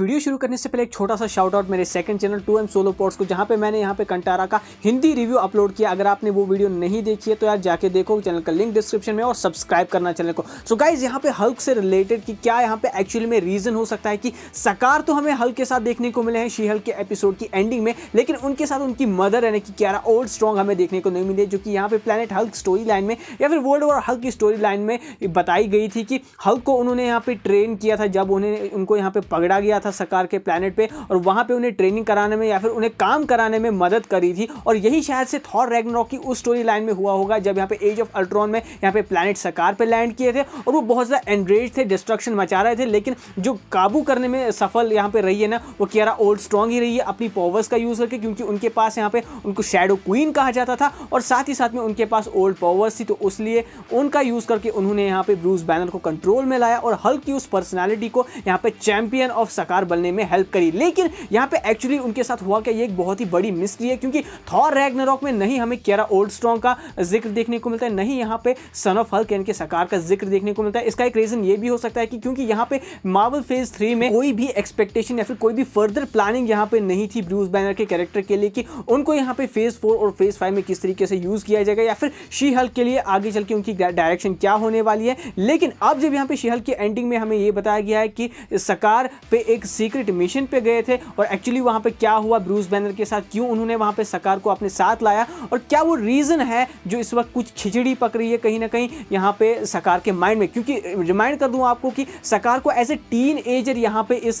video शुरू करने से पहले एक छोटा सा शाउट आउट मेरे सेकंड चैनल टू एम सोलो पॉट्स को जहाँ पे मैंने यहाँ पे कंटारा का हिंदी रिव्यू अपलोड किया अगर आपने वो वीडियो नहीं देखी है तो यार जाके देखो चैनल का लिंक डिस्क्रिप्शन में और सब्सक्राइब करना चैनल को सो गाइज यहाँ पे हल्क से रिलेटेड कि क्या यहाँ पे एक्चुअली में रीजन हो सकता है कि सकार तो हमें हल्क के साथ देखने को मिले हैं शी हल्क के एपिसोड की एंडिंग में लेकिन उनके साथ उनकी मदर यानी कि क्यारा ओल्ड स्ट्रॉन्ग हमें देखने को नहीं मिली जो कि यहाँ पे प्लानट हल्क स्टोरी लाइन में या फिर वर्ल्ड वॉर हल्क की स्टोरी लाइन में बताई गई थी कि हल्क को उन्होंने यहाँ पे ट्रेन किया था जब उन्हें उनको यहाँ पे पकड़ा गया था था सरकार के प्लानट पर और वहाँ पर उन्हें ट्रेनिंग कराने में या फिर उन्हें काम कराने में मदद करी थी और यही शायद से थॉर रैगनॉक की उस स्टोरी लाइन में हुआ होगा जब यहाँ पे एज ऑफ अल्ट्रॉन में यहाँ पे प्लानट सरकार पर लैंड किए थे और वो बहुत ज़्यादा एनग्रेज थे डिस्ट्रक्शन मचा रहे थे लेकिन जो काबू करने में सफल यहाँ पे रही है ना वो कियारा ओल्ड स्ट्रॉन्ग ही रही है अपनी पावर्स का यूज़ करके क्योंकि उनके पास यहाँ पे उनको शेडो क्वीन कहा जाता था और साथ ही साथ में उनके पास ओल्ड पावर्स थी तो उसलिए उनका यूज़ करके उन्होंने यहाँ पे ब्रूस बैनर को कंट्रोल में लाया और हल्की उस पर्सनैलिटी को यहाँ पे चैंपियन ऑफ सकार हथियार बनने में हेल्प करी लेकिन यहाँ पे एक्चुअली उनके साथ हुआ क्या ये एक बहुत ही बड़ी मिस्ट्री है क्योंकि थॉर रैगनरॉक में नहीं हमें केरा ओल्ड स्ट्रॉन्ग का जिक्र देखने को मिलता है नहीं यहाँ पे सन ऑफ हल्क यानी कि सकार का जिक्र देखने को मिलता है इसका एक रीजन ये भी हो सकता है कि क्योंकि यहाँ पे मार्वल फेज थ्री में कोई भी एक्सपेक्टेशन या फिर कोई भी फर्दर प्लानिंग यहाँ पे नहीं थी ब्रूस बैनर के कैरेक्टर के लिए कि उनको यहाँ पे फेज फोर और फेज फाइव में किस तरीके से यूज़ किया जाएगा या फिर शी हल्क के लिए आगे चल के उनकी डायरेक्शन क्या होने वाली है लेकिन अब जब यहाँ पे शी हल्क की एंडिंग में हमें ये बताया गया है कि सकार पे एक एक सीक्रेट मिशन पे गए थे और एक्चुअली वहां पे क्या हुआ ब्रूस बैनर के साथ क्यों उन्होंने वहां पे सकार को अपने साथ लाया और क्या वो रीज़न है जो इस वक्त कुछ खिचड़ी पक रही है कहीं ना कहीं यहाँ पे सकार के माइंड में क्योंकि रिमाइंड कर दूं आपको कि सकार को एज ए टीन एजर यहाँ पे इस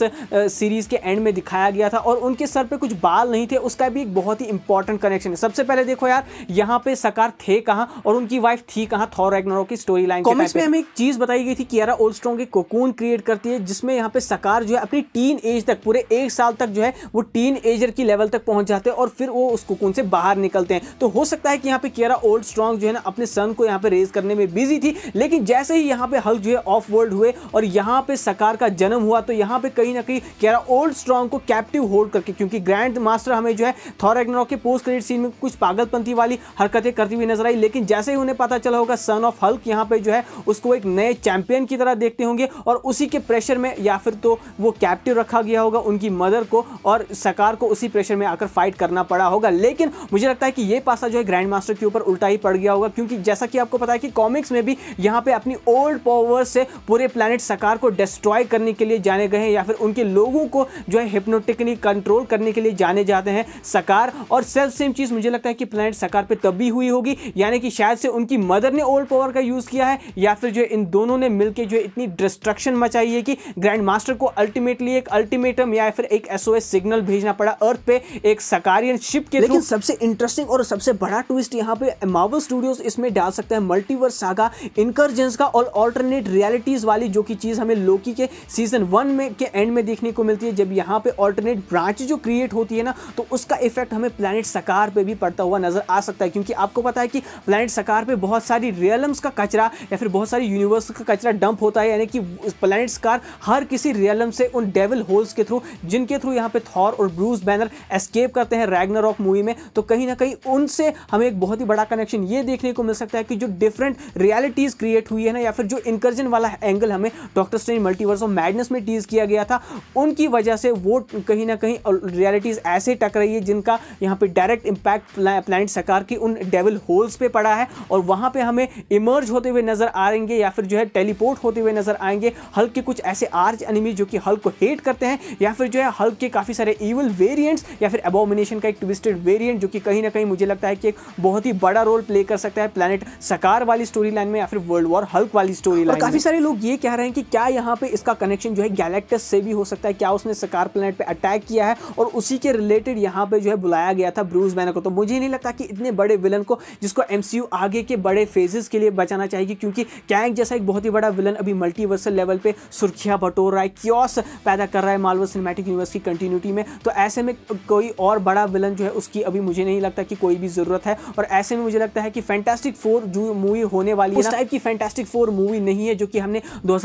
सीरीज़ के एंड में दिखाया गया था और उनके सर पर कुछ बाल नहीं थे उसका भी एक बहुत ही इंपॉर्टेंट कनेक्शन है सबसे पहले देखो यार यहाँ पे सकार थे कहाँ और उनकी वाइफ थी कहाँ थॉर रेगनरो की स्टोरी लाइन में हमें एक चीज़ बताई गई थी कि ओल्ड स्ट्रॉन्ग एक कोकून क्रिएट करती है जिसमें यहाँ पे सकार जो है अपनी टीन एज तक पूरे एक साल तक जो है वो टीन एजर की लेवल तक पहुंच जाते हैं और फिर वो उस कुकुन से बाहर निकलते हैं तो हो सकता है कि यहाँ पे केरा ओल्ड स्ट्रॉन्ग जो है ना अपने सन को यहाँ पे रेज करने में बिजी थी लेकिन जैसे ही यहाँ पे हल्क जो है ऑफ वर्ल्ड हुए और यहाँ पे सकार का जन्म हुआ तो यहाँ पे कहीं ना कहीं केरा ओल्ड स्ट्रॉन्ग को कैप्टिव होल्ड करके क्योंकि ग्रैंड मास्टर हमें जो है थॉर के पोस्ट क्रेडिट सीन में कुछ पागलपंथी वाली हरकतें करती हुई नजर आई लेकिन जैसे ही उन्हें पता चला होगा सन ऑफ हल्क यहाँ पे जो है उसको एक नए चैंपियन की तरह देखते होंगे और उसी के प्रेशर में या फिर तो वो कैप एक्टिव रखा गया होगा उनकी मदर को और सकार को उसी प्रेशर में आकर फाइट करना पड़ा होगा लेकिन मुझे लगता है कि ये पासा जो है ग्रैंड मास्टर के ऊपर उल्टा ही पड़ गया होगा क्योंकि जैसा कि आपको पता है कि कॉमिक्स में भी यहाँ पे अपनी ओल्ड पावर से पूरे प्लानट सकार को डिस्ट्रॉय करने के लिए जाने गए हैं या फिर उनके लोगों को जो है हिप्नोटिकली कंट्रोल करने के लिए जाने जाते हैं सकार और सेल्फ सेम चीज़ मुझे लगता है कि प्लानट सकार पर तब भी हुई होगी यानी कि शायद से उनकी मदर ने ओल्ड पावर का यूज़ किया है या फिर जो इन दोनों ने मिलकर जो इतनी डिस्ट्रक्शन मचाई है कि ग्रैंड मास्टर को अल्टीमेटली लिए एक अल्टीमेटम या फिर एक एसओएस सिग्नल भेजना पड़ा अर्थ पे एक सकारियन शिप के लेकिन सबसे इंटरेस्टिंग और सबसे बड़ा ट्विस्ट यहाँ पे मार्वल स्टूडियोज इसमें डाल सकते हैं मल्टीवर्स सागा इनकर्जेंस का और ऑल्टरनेट रियलिटीज वाली जो कि चीज़ हमें लोकी के सीजन वन में के एंड में देखने को मिलती है जब यहाँ पे ऑल्टरनेट ब्रांच जो क्रिएट होती है ना तो उसका इफेक्ट हमें प्लानट सकार पे भी पड़ता हुआ नजर आ सकता है क्योंकि आपको पता है कि प्लानट सकार पे बहुत सारी रियलम्स का कचरा या फिर बहुत सारी यूनिवर्स का कचरा डंप होता है यानी कि प्लानट सकार हर किसी रियलम से उन डेविल होल्स के थ्रू जिनके थ्रू यहाँ पे थॉर और ब्रूस बैनर एस्केप करते हैं रैगनर ऑफ मूवी में तो कहीं ना कहीं उनसे हमें एक बहुत ही बड़ा कनेक्शन ये देखने को मिल सकता है कि जो डिफरेंट रियलिटीज़ क्रिएट हुई है ना या फिर जो इंकर्जन वाला एंगल हमें Doctor Strange Multiverse of Madness में टीज किया गया था उनकी वजह से वो कहीं ना कहीं रियलिटीज़ ऐसे टक रही है जिनका यहाँ पर डायरेक्ट इम्पैक्ट प्लानट सरकार की उन डेविल होल्स पर पड़ा है और वहाँ पर हमें इमर्ज होते हुए नजर आएंगे या फिर जो है टेलीपोर्ट होते हुए नजर आएंगे हल्के कुछ ऐसे आर्ज एनिमी जो कि हल्क को हेट रिलेट करते हैं या फिर जो है हल्क के काफ़ी सारे इवल वेरियंट्स या फिर एबोमिनेशन का एक ट्विस्टेड वेरियंट जो कि कहीं ना कहीं मुझे लगता है कि एक बहुत ही बड़ा रोल प्ले कर सकता है प्लानट सकार वाली स्टोरी लाइन में या फिर वर्ल्ड वॉर हल्क वाली स्टोरी लाइन काफ़ी सारे लोग ये कह रहे हैं कि क्या यहाँ पे इसका कनेक्शन जो है गैलेक्टस से भी हो सकता है क्या उसने सकार प्लानट पर अटैक किया है और उसी के रिलेटेड यहाँ पे जो है बुलाया गया था ब्रूज बैनर को तो मुझे नहीं लगता कि इतने बड़े विलन को जिसको एम आगे के बड़े फेजेस के लिए बचाना चाहिए क्योंकि कैंग जैसा एक बहुत ही बड़ा विलन अभी मल्टीवर्सल लेवल पे सुर्खियाँ बटोर रहा है क्योस पैदा पैदा कर रहा है मार्वल सिनेमैटिक यूनिवर्स की कंटिन्यूटी में तो ऐसे में कोई और बड़ा विलन जो है उसकी अभी मुझे नहीं लगता कि कोई भी ज़रूरत है और ऐसे में मुझे लगता है कि फैंटास्टिक फोर जो मूवी होने वाली है टाइप की फैंटास्टिक फोर मूवी नहीं है जो कि हमने दो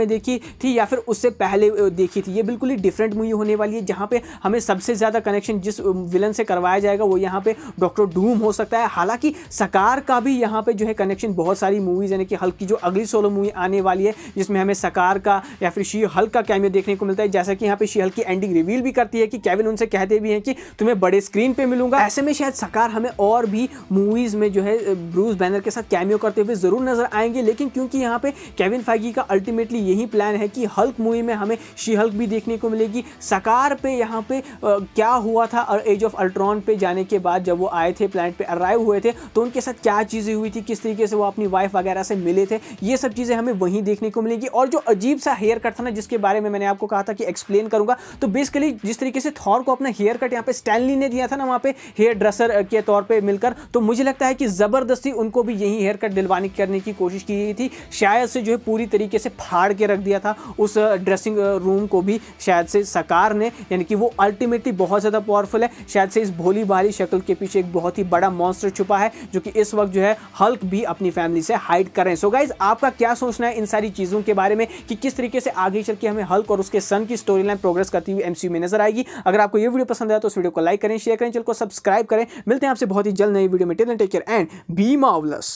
में देखी थी या फिर उससे पहले देखी थी ये बिल्कुल ही डिफरेंट मूवी होने वाली है जहाँ पे हमें सबसे ज़्यादा कनेक्शन जिस विलन से करवाया जाएगा वो यहाँ पे डॉक्टर डूम हो सकता है हालांकि सकार का भी यहाँ पे जो है कनेक्शन बहुत सारी मूवीज़ यानी कि हल्की जो अगली सोलो मूवी आने वाली है जिसमें हमें सकार का या फिर शी हल्क का कैमियो देखने को मिल मिलता है जैसे कि यहाँ पे शियल की एंडिंग रिवील भी करती है कि केविन उनसे कहते भी हैं कि तुम्हें बड़े स्क्रीन पे मिलूंगा ऐसे में शायद सकार हमें और भी मूवीज में जो है ब्रूस बैनर के साथ कैमियो करते हुए जरूर नजर आएंगे लेकिन क्योंकि यहाँ पे केविन फाइगी का अल्टीमेटली यही प्लान है कि हल्क मूवी में हमें शी हल्क भी देखने को मिलेगी सकार पे यहाँ पे क्या हुआ था और एज ऑफ अल्ट्रॉन पे जाने के बाद जब वो आए थे प्लान पे अराइव हुए थे तो उनके साथ क्या चीज़ें हुई थी किस तरीके से वो अपनी वाइफ वगैरह से मिले थे ये सब चीज़ें हमें वहीं देखने को मिलेगी और जो अजीब सा हेयर कट था ना जिसके बारे में मैंने आपको कहा था कि एक्सप्लेन करूंगा तो बेसिकली जिस तरीके से थॉर को अपना हेयर कट यहाँ पे स्टैनली ने दिया था ना वहाँ पे हेयर ड्रेसर के तौर पर मिलकर तो मुझे लगता है कि ज़बरदस्ती उनको भी यही हेयर कट दिलवाने करने की कोशिश की गई थी शायद से जो है पूरी तरीके से फाड़ के रख दिया था उस ड्रेसिंग रूम को भी शायद से सकार ने यानी कि वो अल्टीमेटली बहुत ज़्यादा पावरफुल है शायद से इस भोली भाली शक्ल के पीछे एक बहुत ही बड़ा मॉन्स्टर छुपा है जो कि इस वक्त जो है हल्क भी अपनी फैमिली से हाइड कर रहे हैं सो गाइज आपका क्या सोचना है इन सारी चीज़ों के बारे में कि किस तरीके से आगे चल के हमें हल्क और उसके सन की स्टोरी लाइन प्रोग्रेस करती हुई एमसीयू में नजर आएगी अगर आपको यह वीडियो पसंद आया तो इस वीडियो को लाइक करें शेयर करें चैनल को सब्सक्राइब करें मिलते हैं आपसे बहुत ही जल्द नई वीडियो में टेक केयर एंड बी मावलस